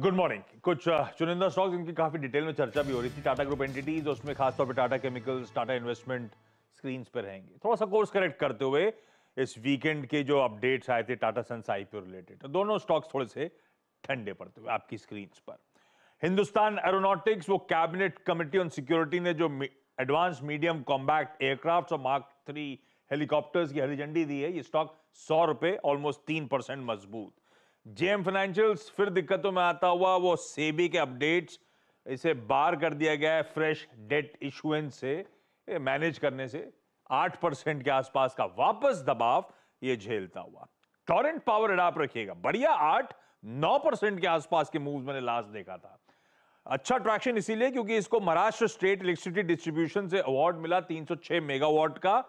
good morning कुछ चुनिंदा stocks इनकी काफी डिटेल में चर्चा भी हो रही थी टाटा ग्रुप एंटिटीज उसमें खासतौर पर Tata chemicals Tata investment screen पर रहेंगे थोड़ा सा कोर्स करेक्ट करते हुए इस वीकेंड के जो अपडेट्स आए थे टाटा सन्स आईपीओ रिलेटेड तो दोनों स्टॉक्स थोड़े से ठंडे पड़ते हुए आपकी स्क्रीन पर हिंदुस्तान एरोनॉटिक्स वो कैबिनेट कमेटी ऑन सिक्योरिटी ने जो एडवांस मीडियम कॉम्बैक्ट एयरक्राफ्ट और मार्क थ्री हेलीकॉप्टर्स की हरी झंडी दी है ये स्टॉक सौ रुपए ऑलमोस्ट तीन परसेंट मजबूत जेएम फाइनेंशियल्स फिर दिक्कतों में आता हुआ वो सेबी के अपडेट्स इसे बार कर दिया गया है फ्रेश डेट इशुएंस से मैनेज करने से आठ परसेंट के आसपास का वापस दबाव ये झेलता हुआ टॉरेंट पावर एडाप रखिएगा बढ़िया आठ नौ परसेंट के आसपास के मूव मैंने लास्ट देखा था अच्छा ट्रैक्शन इसीलिए क्योंकि इसको महाराष्ट्र स्टेट इलेक्ट्रिसिटी डिस्ट्रीब्यूशन से अवार्ड मिला 306 मेगावाट का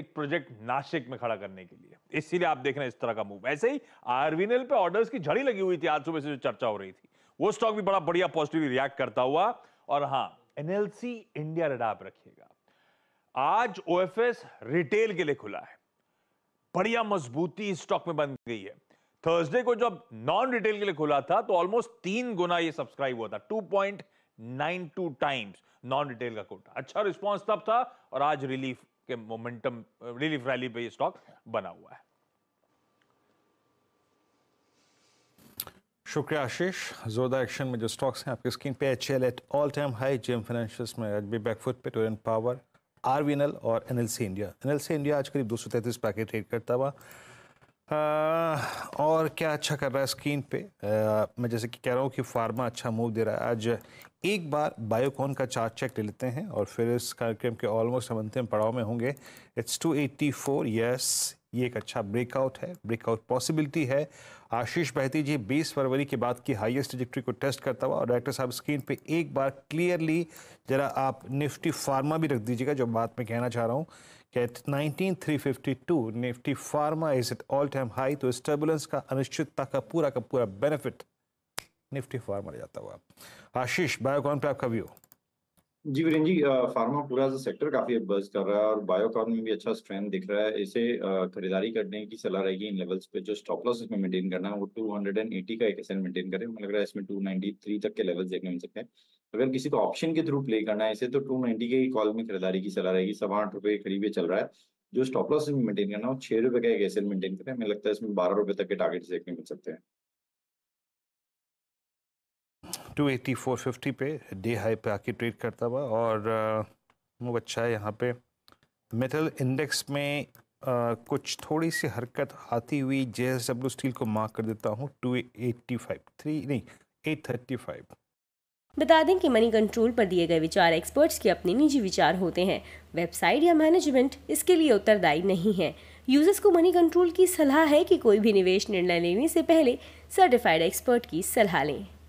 एक प्रोजेक्ट नासिक में खड़ा करने के लिए इसीलिए आप देख रहे हैं इस तरह का मूव ऐसे ही आरवीनएल पे ऑर्डर्स की झड़ी लगी हुई थी आज सुबह से जो चर्चा हो रही थी वो स्टॉक भी बड़ा बढ़िया पॉजिटिवली रिएक्ट करता हुआ और हाँ एनएलसी इंडिया रडाप पर रखिएगा आज ओ रिटेल के लिए खुला है बढ़िया मजबूती स्टॉक में बन गई है थर्सडे को जब नॉन रिटेल के लिए खुला था तो ऑलमोस्ट तीन गुना ये सब्सक्राइब हुआ था two point nine two times non retail का कोटा अच्छा रिस्पॉन्स तब था और आज रिलीफ के मोमेंटम रिलीफ रैली पे ये स्टॉक बना हुआ है शुक्रिया आशीष जोरदार एक्शन में जो स्टॉक्स हैं आपके स्क्रीन पे H L at all time high JM financials में आज भी बैकफुट पे टोर power R V N L और N L C India N L C India आज करीब दो सौ तैंतीस पैकेट ट्रेड करता हुआ और क्या अच्छा कर रहा है स्क्रीन पे आ, मैं जैसे कि कह रहा हूँ कि फार्मा अच्छा मूव दे रहा है आज एक बार बायोकॉन का चार्ट चेक ले लेते हैं और फिर इस कार्यक्रम के ऑलमोस्ट हम अंतिम पड़ाव में होंगे it's two eighty four yes ये एक अच्छा ब्रेकआउट है ब्रेकआउट पॉसिबिलिटी है आशीष बहती जी बीस फरवरी के बाद की हाईएस्ट ट्रिजेक्ट्री को टेस्ट करता हुआ और डायरेक्टर साहब स्क्रीन पे एक बार क्लियरली ज़रा आप निफ्टी फार्मा भी रख दीजिएगा जो बात मैं कहना चाह रहा हूँ at nineteen Nifty pharma is it all time high तो स्टेबुलेंस का अनिश्चितता का पूरा का पूरा बेनिफिट निफ्टी फार्मा ले जाता हुआ आशीष बायोकॉन पे आपका व्यू जी वीरेन जी फार्मा पूरा सेक्टर काफी बर्ज कर रहा है और बायोकॉन में भी अच्छा स्ट्रेंथ दिख रहा है इसे खरीदारी करने की सलाह रहेगी इन लेवल्स पे जो स्टॉप लॉस इसमें मेंटेन करना है वो 280 का एक एस मेंटेन करें मुझे लग रहा है इसमें 293 तक के लेवल्स देखने मिल सकते हैं अगर किसी को ऑप्शन के थ्रू प्ले करना है इसे तो टू के कॉल में खरीदारी की सलाह रहेगी सवा आठ रुपए के करीब चल रहा है जो स्टॉप लॉस मेंटेन करना वो छह रुपए का एक एस मेंटेन करें मुझे लगता है इसमें बारह रुपए तक के टारगेट देखने मिल सकते हैं टू एटी फोर फिफ्टी पे डे हाई पे आके ट्रेड करता हुआ और वो अच्छा है यहाँ पे मेटल इंडेक्स में आ, कुछ थोड़ी सी हरकत आती हुई जे एस डब्ल्यू स्टील को मार्क कर देता हूँ टू एट्टी फाइव थ्री नहीं एट थर्टी फाइव बता दें कि मनी कंट्रोल पर दिए गए विचार एक्सपर्ट्स के अपने निजी विचार होते हैं वेबसाइट या मैनेजमेंट इसके लिए उत्तरदायी नहीं है यूजर्स को मनी कंट्रोल की सलाह है कि कोई भी निवेश निर्णय लेने से पहले सर्टिफाइड एक्सपर्ट की सलाह लें